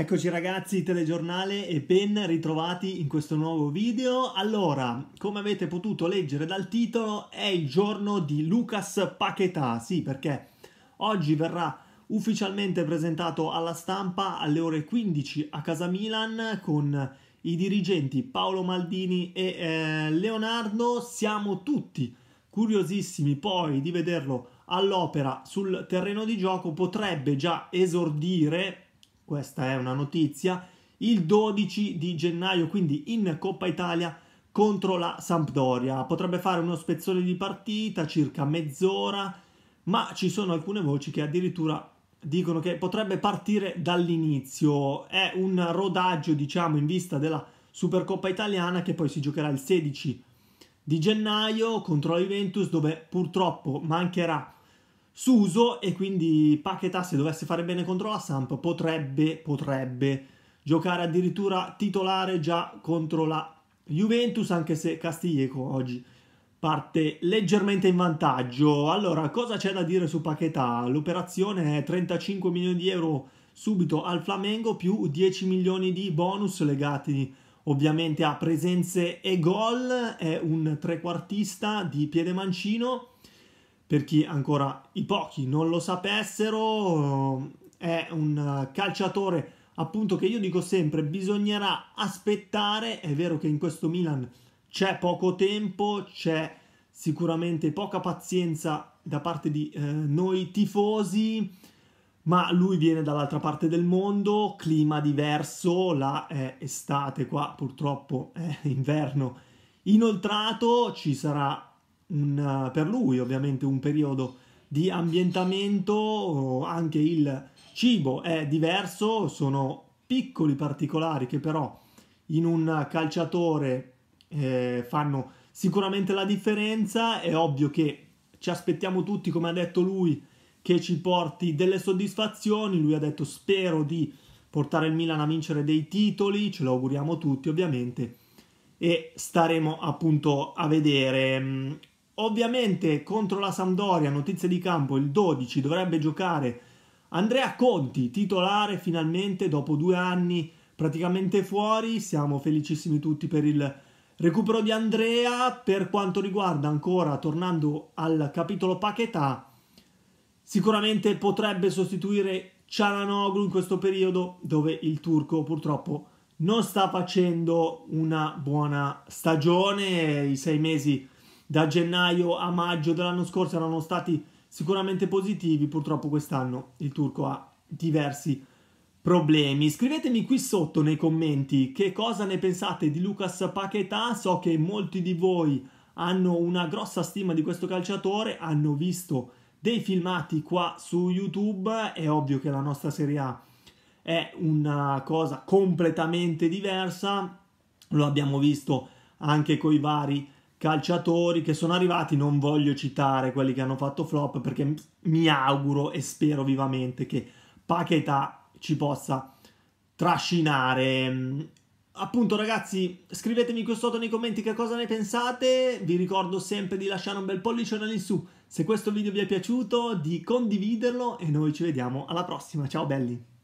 Eccoci ragazzi, telegiornale e ben ritrovati in questo nuovo video. Allora, come avete potuto leggere dal titolo, è il giorno di Lucas Paquetà. Sì, perché oggi verrà ufficialmente presentato alla stampa alle ore 15 a Casa Milan con i dirigenti Paolo Maldini e eh, Leonardo. Siamo tutti curiosissimi poi di vederlo all'opera sul terreno di gioco. Potrebbe già esordire questa è una notizia, il 12 di gennaio, quindi in Coppa Italia contro la Sampdoria. Potrebbe fare uno spezzone di partita, circa mezz'ora, ma ci sono alcune voci che addirittura dicono che potrebbe partire dall'inizio. È un rodaggio, diciamo, in vista della Supercoppa italiana che poi si giocherà il 16 di gennaio contro la Juventus dove purtroppo mancherà Suso e quindi Paquetà se dovesse fare bene contro la Samp potrebbe, potrebbe giocare addirittura titolare già contro la Juventus anche se Castiglieco oggi parte leggermente in vantaggio. Allora cosa c'è da dire su Paquetà? L'operazione è 35 milioni di euro subito al Flamengo più 10 milioni di bonus legati ovviamente a presenze e gol, è un trequartista di piede mancino per chi ancora i pochi non lo sapessero, è un eh, calciatore appunto che io dico sempre bisognerà aspettare, è vero che in questo Milan c'è poco tempo, c'è sicuramente poca pazienza da parte di eh, noi tifosi, ma lui viene dall'altra parte del mondo, clima diverso, là è estate, qua purtroppo è inverno inoltrato, ci sarà un, eh, per lui ovviamente un periodo di ambientamento, eh, anche il cibo è diverso, sono piccoli particolari che però in un calciatore eh, fanno sicuramente la differenza, è ovvio che ci aspettiamo tutti, come ha detto lui, che ci porti delle soddisfazioni, lui ha detto spero di portare il Milan a vincere dei titoli, ce lo auguriamo tutti ovviamente e staremo appunto a vedere mm, Ovviamente contro la Sampdoria, notizie di campo, il 12 dovrebbe giocare Andrea Conti, titolare finalmente dopo due anni praticamente fuori. Siamo felicissimi tutti per il recupero di Andrea. Per quanto riguarda ancora, tornando al capitolo Paquetà, sicuramente potrebbe sostituire Cialanoglu in questo periodo dove il turco purtroppo non sta facendo una buona stagione. I sei mesi da gennaio a maggio dell'anno scorso erano stati sicuramente positivi, purtroppo quest'anno il turco ha diversi problemi. Scrivetemi qui sotto nei commenti che cosa ne pensate di Lucas Paquetà, so che molti di voi hanno una grossa stima di questo calciatore, hanno visto dei filmati qua su YouTube, è ovvio che la nostra Serie A è una cosa completamente diversa, lo abbiamo visto anche con i vari calciatori che sono arrivati, non voglio citare quelli che hanno fatto flop perché mi auguro e spero vivamente che Paquetà ci possa trascinare. Appunto ragazzi, scrivetemi qui sotto nei commenti che cosa ne pensate, vi ricordo sempre di lasciare un bel pollice lì su se questo video vi è piaciuto, di condividerlo e noi ci vediamo alla prossima, ciao belli!